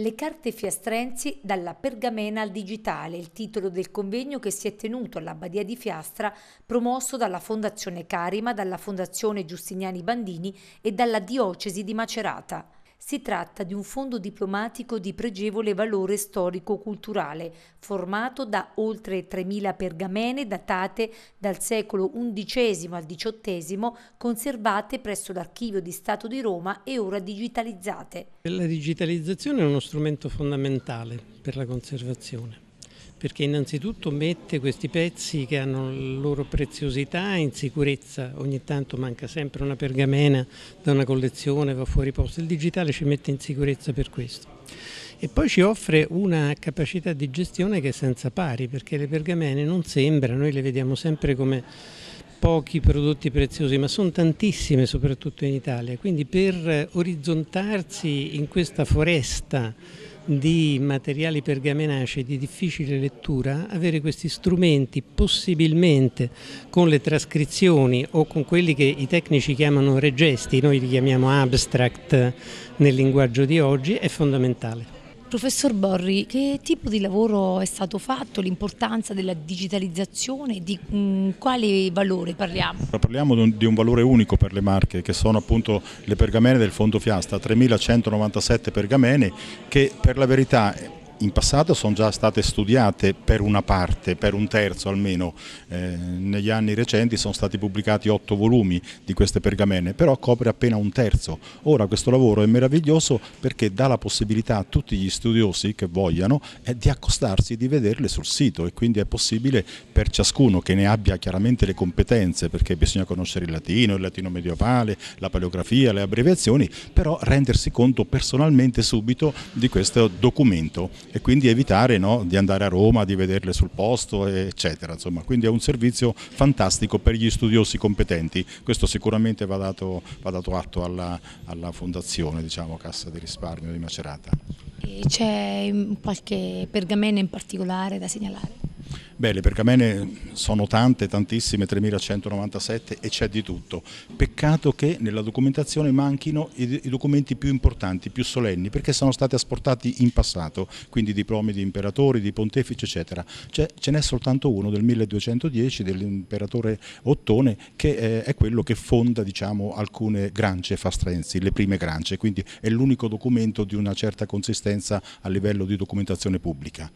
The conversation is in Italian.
Le carte fiastrenzi dalla pergamena al digitale, il titolo del convegno che si è tenuto all'Abbadia di Fiastra, promosso dalla Fondazione Carima, dalla Fondazione Giustiniani Bandini e dalla Diocesi di Macerata. Si tratta di un fondo diplomatico di pregevole valore storico-culturale, formato da oltre 3.000 pergamene datate dal secolo XI al XVIII, conservate presso l'Archivio di Stato di Roma e ora digitalizzate. La digitalizzazione è uno strumento fondamentale per la conservazione perché innanzitutto mette questi pezzi che hanno la loro preziosità in sicurezza, ogni tanto manca sempre una pergamena da una collezione, va fuori posto, il digitale ci mette in sicurezza per questo. E poi ci offre una capacità di gestione che è senza pari, perché le pergamene non sembra, noi le vediamo sempre come pochi prodotti preziosi, ma sono tantissime soprattutto in Italia, quindi per orizzontarsi in questa foresta di materiali pergamenacei di difficile lettura, avere questi strumenti possibilmente con le trascrizioni o con quelli che i tecnici chiamano regesti, noi li chiamiamo abstract nel linguaggio di oggi, è fondamentale. Professor Borri, che tipo di lavoro è stato fatto, l'importanza della digitalizzazione, di mh, mm, quale valore parliamo? Parliamo di un valore unico per le marche che sono appunto le pergamene del Fondo Fiasta, 3.197 pergamene che per la verità in passato sono già state studiate per una parte, per un terzo almeno. Eh, negli anni recenti sono stati pubblicati otto volumi di queste pergamene, però copre appena un terzo. Ora questo lavoro è meraviglioso perché dà la possibilità a tutti gli studiosi che vogliano eh, di accostarsi, e di vederle sul sito e quindi è possibile per ciascuno che ne abbia chiaramente le competenze, perché bisogna conoscere il latino, il latino medievale, la paleografia, le abbreviazioni, però rendersi conto personalmente subito di questo documento e quindi evitare no, di andare a Roma, di vederle sul posto, eccetera. Insomma, quindi è un servizio fantastico per gli studiosi competenti, questo sicuramente va dato, va dato atto alla, alla fondazione diciamo, Cassa di Risparmio di Macerata. C'è qualche pergamena in particolare da segnalare? Beh, le pergamene sono tante, tantissime, 3197 e c'è di tutto. Peccato che nella documentazione manchino i, i, documenti più importanti, più solenni, perché sono stati asportati in passato, quindi diplomi di imperatori, di pontefici, eccetera. Cioè, ce n'è soltanto uno del 1210 dell'imperatore Ottone che eh, è quello che fonda diciamo, alcune grance fastrenzi, le prime grance, quindi è l'unico documento di una certa consistenza a livello di documentazione pubblica.